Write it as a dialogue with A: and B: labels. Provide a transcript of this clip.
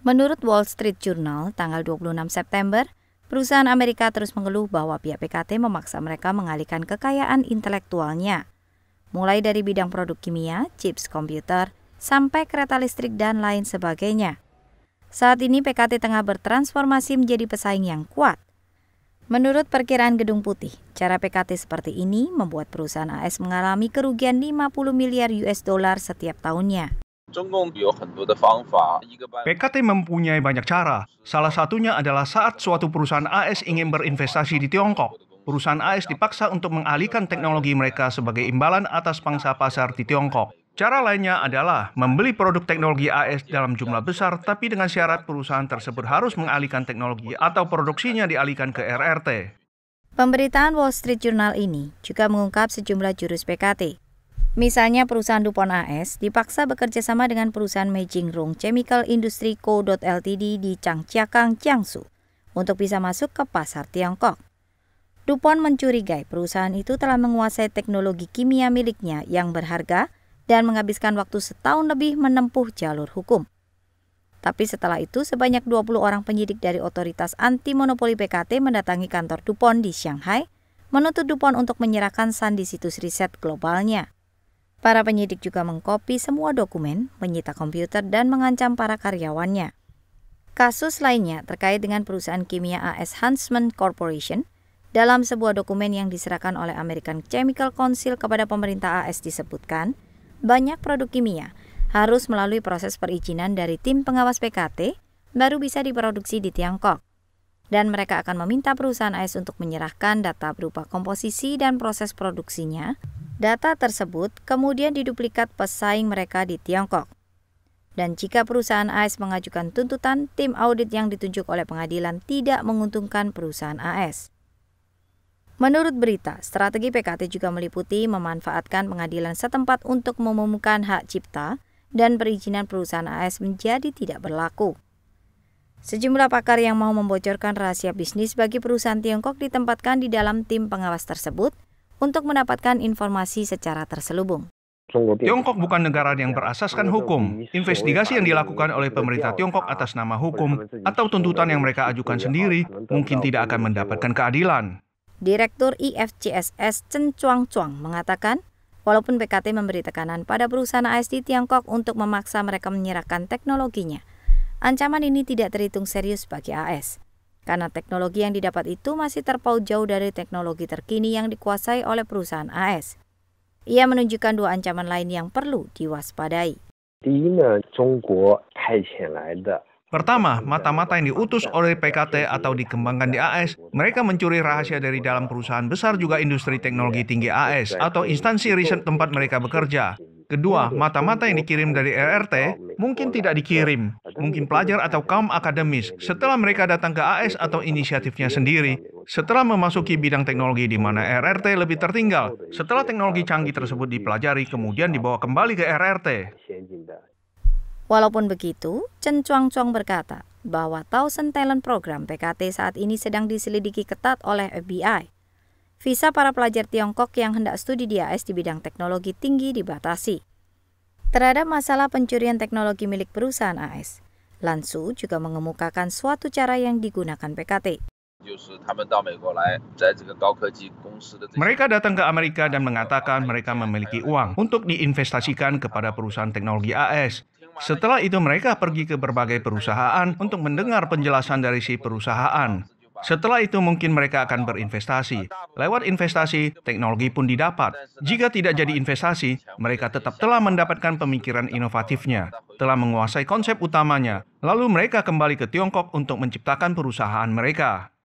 A: Menurut Wall Street Journal, tanggal 26 September, perusahaan Amerika terus mengeluh bahwa pihak PKT memaksa mereka mengalihkan kekayaan intelektualnya. Mulai dari bidang produk kimia, chips komputer, sampai kereta listrik dan lain sebagainya. Saat ini PKT tengah bertransformasi menjadi pesaing yang kuat. Menurut perkiraan Gedung Putih, cara PKT seperti ini membuat perusahaan AS mengalami kerugian 50 miliar US dollar setiap tahunnya.
B: Kan, PKT mempunyai banyak cara. Salah satunya adalah saat suatu perusahaan AS ingin berinvestasi di Tiongkok. Perusahaan AS dipaksa untuk mengalihkan teknologi mereka sebagai imbalan atas pangsa pasar di Tiongkok. Cara lainnya adalah membeli produk teknologi AS dalam jumlah besar, tapi dengan syarat perusahaan tersebut harus mengalihkan teknologi atau produksinya dialihkan ke RRT.
A: Pemberitaan Wall Street Journal ini juga mengungkap sejumlah jurus PKT. Misalnya perusahaan Dupont AS dipaksa bekerja sama dengan perusahaan Rong Chemical Industry Co. Ltd di Changjiakang, Jiangsu untuk bisa masuk ke pasar Tiongkok. Dupont mencurigai perusahaan itu telah menguasai teknologi kimia miliknya yang berharga dan menghabiskan waktu setahun lebih menempuh jalur hukum. Tapi setelah itu sebanyak 20 orang penyidik dari otoritas anti monopoli PKT mendatangi kantor Dupont di Shanghai menuntut Dupont untuk menyerahkan sandi situs riset globalnya. Para penyidik juga mengkopi semua dokumen, menyita komputer, dan mengancam para karyawannya. Kasus lainnya terkait dengan perusahaan kimia AS Huntsman Corporation. Dalam sebuah dokumen yang diserahkan oleh American Chemical Council kepada pemerintah AS disebutkan, banyak produk kimia harus melalui proses perizinan dari tim pengawas PKT baru bisa diproduksi di Tiongkok. Dan mereka akan meminta perusahaan AS untuk menyerahkan data berupa komposisi dan proses produksinya Data tersebut kemudian diduplikat pesaing mereka di Tiongkok. Dan jika perusahaan AS mengajukan tuntutan, tim audit yang ditunjuk oleh pengadilan tidak menguntungkan perusahaan AS. Menurut berita, strategi PKT juga meliputi memanfaatkan pengadilan setempat untuk mengumumkan hak cipta dan perizinan perusahaan AS menjadi tidak berlaku. Sejumlah pakar yang mau membocorkan rahasia bisnis bagi perusahaan Tiongkok ditempatkan di dalam tim pengawas tersebut – untuk mendapatkan informasi secara terselubung.
B: Tiongkok bukan negara yang berasaskan hukum. Investigasi yang dilakukan oleh pemerintah Tiongkok atas nama hukum atau tuntutan yang mereka ajukan sendiri mungkin tidak akan mendapatkan keadilan.
A: Direktur IFCSS Chen Chuang Chuang mengatakan, walaupun PKT memberi tekanan pada perusahaan AS di Tiongkok untuk memaksa mereka menyerahkan teknologinya, ancaman ini tidak terhitung serius bagi AS karena teknologi yang didapat itu masih terpaut jauh dari teknologi terkini yang dikuasai oleh perusahaan AS. Ia menunjukkan dua ancaman lain yang perlu diwaspadai.
B: Pertama, mata-mata yang diutus oleh PKT atau dikembangkan di AS, mereka mencuri rahasia dari dalam perusahaan besar juga industri teknologi tinggi AS atau instansi riset tempat mereka bekerja. Kedua, mata-mata yang dikirim dari RRT mungkin tidak dikirim mungkin pelajar atau kaum akademis, setelah mereka datang ke AS atau inisiatifnya sendiri, setelah memasuki bidang teknologi di mana RRT lebih tertinggal, setelah teknologi canggih tersebut dipelajari, kemudian dibawa kembali ke RRT.
A: Walaupun begitu, Chen Chuang-chuang berkata bahwa Thousand Talent Program PKT saat ini sedang diselidiki ketat oleh FBI. Visa para pelajar Tiongkok yang hendak studi di AS di bidang teknologi tinggi dibatasi terhadap masalah pencurian teknologi milik perusahaan AS. Lansu juga mengemukakan suatu cara yang digunakan PKT. Mereka datang ke Amerika dan mengatakan mereka memiliki uang
B: untuk diinvestasikan kepada perusahaan teknologi AS. Setelah itu mereka pergi ke berbagai perusahaan untuk mendengar penjelasan dari si perusahaan. Setelah itu mungkin mereka akan berinvestasi. Lewat investasi, teknologi pun didapat. Jika tidak jadi investasi, mereka tetap telah mendapatkan pemikiran inovatifnya, telah menguasai konsep utamanya, lalu mereka kembali ke Tiongkok untuk menciptakan perusahaan mereka.